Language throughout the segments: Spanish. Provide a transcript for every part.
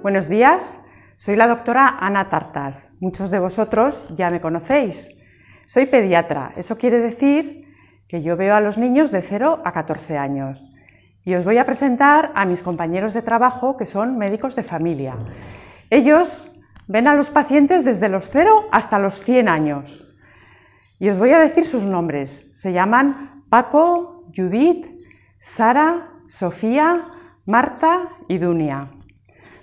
Buenos días, soy la doctora Ana Tartas. Muchos de vosotros ya me conocéis. Soy pediatra, eso quiere decir que yo veo a los niños de 0 a 14 años. Y os voy a presentar a mis compañeros de trabajo que son médicos de familia. Ellos ven a los pacientes desde los 0 hasta los 100 años. Y os voy a decir sus nombres. Se llaman Paco, Judith, Sara, Sofía, Marta y Dunia.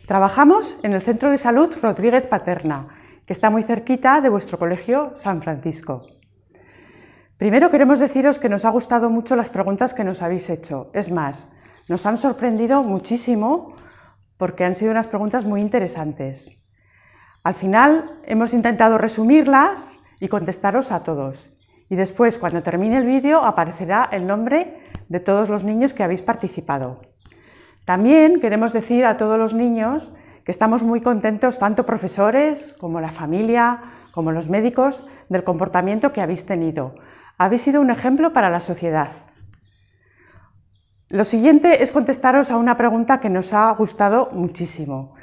Trabajamos en el Centro de Salud Rodríguez Paterna, que está muy cerquita de vuestro colegio San Francisco. Primero queremos deciros que nos ha gustado mucho las preguntas que nos habéis hecho. Es más, nos han sorprendido muchísimo porque han sido unas preguntas muy interesantes. Al final hemos intentado resumirlas y contestaros a todos. Y después, cuando termine el vídeo, aparecerá el nombre de todos los niños que habéis participado. También queremos decir a todos los niños que estamos muy contentos, tanto profesores como la familia, como los médicos, del comportamiento que habéis tenido. Habéis sido un ejemplo para la sociedad. Lo siguiente es contestaros a una pregunta que nos ha gustado muchísimo,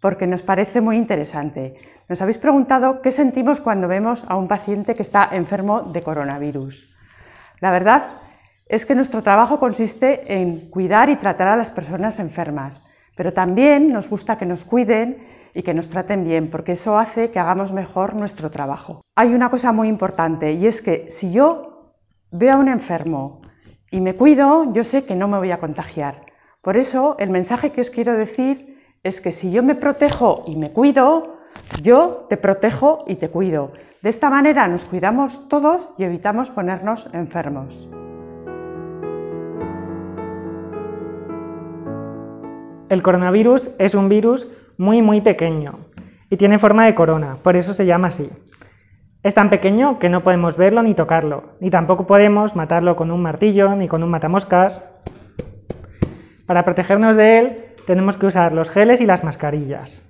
porque nos parece muy interesante. Nos habéis preguntado qué sentimos cuando vemos a un paciente que está enfermo de coronavirus. La verdad es que nuestro trabajo consiste en cuidar y tratar a las personas enfermas, pero también nos gusta que nos cuiden y que nos traten bien, porque eso hace que hagamos mejor nuestro trabajo. Hay una cosa muy importante y es que si yo veo a un enfermo y me cuido, yo sé que no me voy a contagiar. Por eso el mensaje que os quiero decir es que si yo me protejo y me cuido, yo te protejo y te cuido. De esta manera nos cuidamos todos y evitamos ponernos enfermos. El coronavirus es un virus muy muy pequeño y tiene forma de corona, por eso se llama así. Es tan pequeño que no podemos verlo ni tocarlo, ni tampoco podemos matarlo con un martillo ni con un matamoscas. Para protegernos de él tenemos que usar los geles y las mascarillas.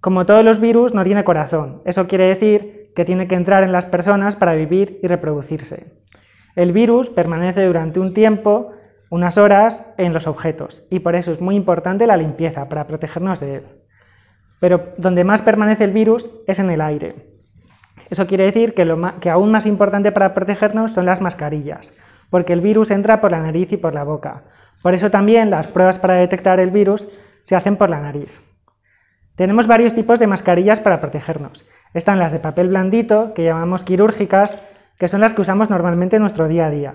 Como todos los virus, no tiene corazón. Eso quiere decir que tiene que entrar en las personas para vivir y reproducirse. El virus permanece durante un tiempo unas horas en los objetos y por eso es muy importante la limpieza para protegernos de él. Pero donde más permanece el virus es en el aire. Eso quiere decir que, aún más importante para protegernos son las mascarillas, porque el virus entra por la nariz y por la boca. Por eso también las pruebas para detectar el virus se hacen por la nariz. Tenemos varios tipos de mascarillas para protegernos. Están las de papel blandito, que llamamos quirúrgicas, que son las que usamos normalmente en nuestro día a día.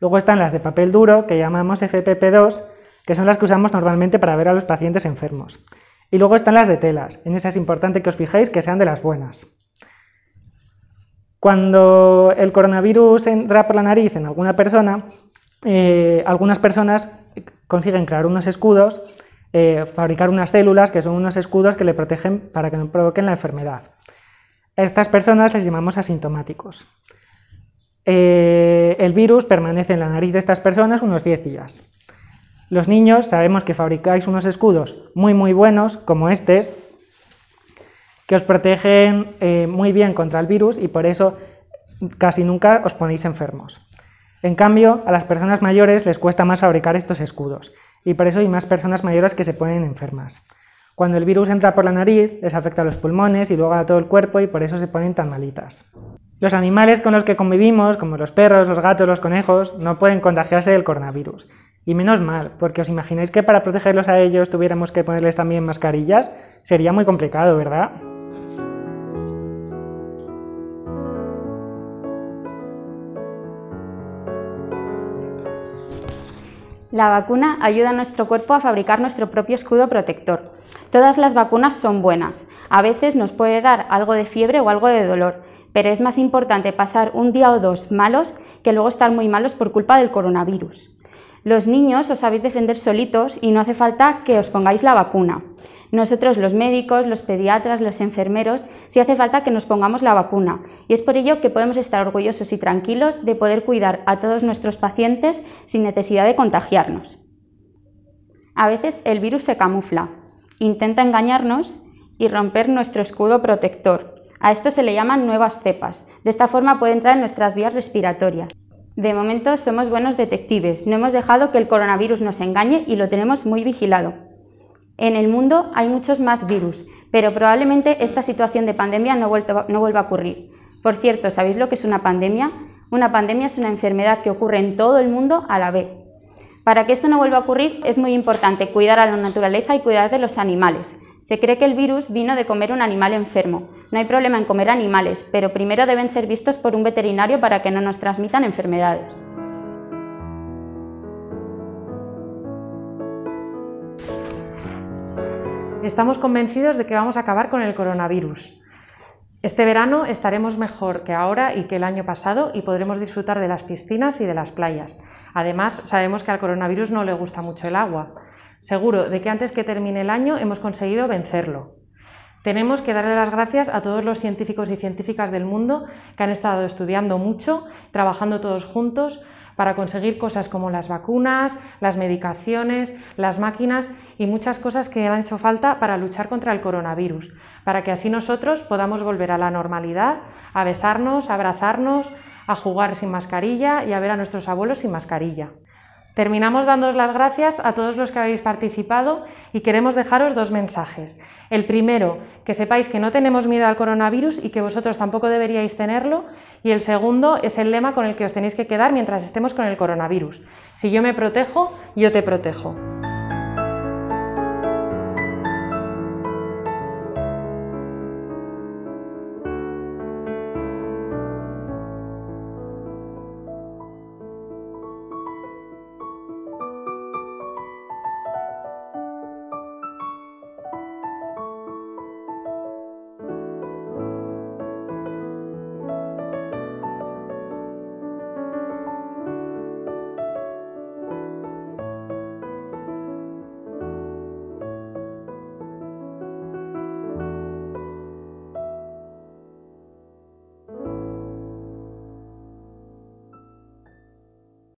Luego están las de papel duro, que llamamos FPP2, que son las que usamos normalmente para ver a los pacientes enfermos. Y luego están las de telas. En esas es importante que os fijéis que sean de las buenas. Cuando el coronavirus entra por la nariz en alguna persona, eh, algunas personas consiguen crear unos escudos, eh, fabricar unas células que son unos escudos que le protegen para que no provoquen la enfermedad. A estas personas les llamamos asintomáticos. Eh, el virus permanece en la nariz de estas personas unos 10 días. Los niños sabemos que fabricáis unos escudos muy muy buenos, como estos, que os protegen eh, muy bien contra el virus y por eso casi nunca os ponéis enfermos. En cambio, a las personas mayores les cuesta más fabricar estos escudos y por eso hay más personas mayores que se ponen enfermas. Cuando el virus entra por la nariz, les afecta a los pulmones y luego a todo el cuerpo y por eso se ponen tan malitas. Los animales con los que convivimos, como los perros, los gatos, los conejos, no pueden contagiarse del coronavirus. Y menos mal, porque os imagináis que para protegerlos a ellos tuviéramos que ponerles también mascarillas, sería muy complicado, ¿verdad? La vacuna ayuda a nuestro cuerpo a fabricar nuestro propio escudo protector. Todas las vacunas son buenas. A veces nos puede dar algo de fiebre o algo de dolor, pero es más importante pasar un día o dos malos que luego estar muy malos por culpa del coronavirus. Los niños os sabéis defender solitos y no hace falta que os pongáis la vacuna. Nosotros los médicos, los pediatras, los enfermeros, sí hace falta que nos pongamos la vacuna. Y es por ello que podemos estar orgullosos y tranquilos de poder cuidar a todos nuestros pacientes sin necesidad de contagiarnos. A veces el virus se camufla, intenta engañarnos y romper nuestro escudo protector, a esto se le llaman nuevas cepas. De esta forma puede entrar en nuestras vías respiratorias. De momento somos buenos detectives, no hemos dejado que el coronavirus nos engañe y lo tenemos muy vigilado. En el mundo hay muchos más virus, pero probablemente esta situación de pandemia no, vuelva a ocurrir. Por cierto, ¿sabéis lo que es una pandemia? Una pandemia es una enfermedad que ocurre en todo el mundo a la vez. Para que esto no vuelva a ocurrir es muy importante cuidar a la naturaleza y cuidar de los animales. Se cree que el virus vino de comer un animal enfermo. No hay problema en comer animales, pero primero deben ser vistos por un veterinario para que no nos transmitan enfermedades. Estamos convencidos de que vamos a acabar con el coronavirus. Este verano estaremos mejor que ahora y que el año pasado y podremos disfrutar de las piscinas y de las playas. Además, sabemos que al coronavirus no le gusta mucho el agua. Seguro de que antes que termine el año hemos conseguido vencerlo. Tenemos que darle las gracias a todos los científicos y científicas del mundo que han estado estudiando mucho, trabajando todos juntos para conseguir cosas como las vacunas, las medicaciones, las máquinas y muchas cosas que han hecho falta para luchar contra el coronavirus, para que así nosotros podamos volver a la normalidad, a besarnos, a abrazarnos, a jugar sin mascarilla y a ver a nuestros abuelos sin mascarilla. Terminamos dándos las gracias a todos los que habéis participado y queremos dejaros dos mensajes. El primero, que sepáis que no tenemos miedo al coronavirus y que vosotros tampoco deberíais tenerlo. Y el segundo es el lema con el que os tenéis que quedar mientras estemos con el coronavirus. Si yo me protejo, yo te protejo.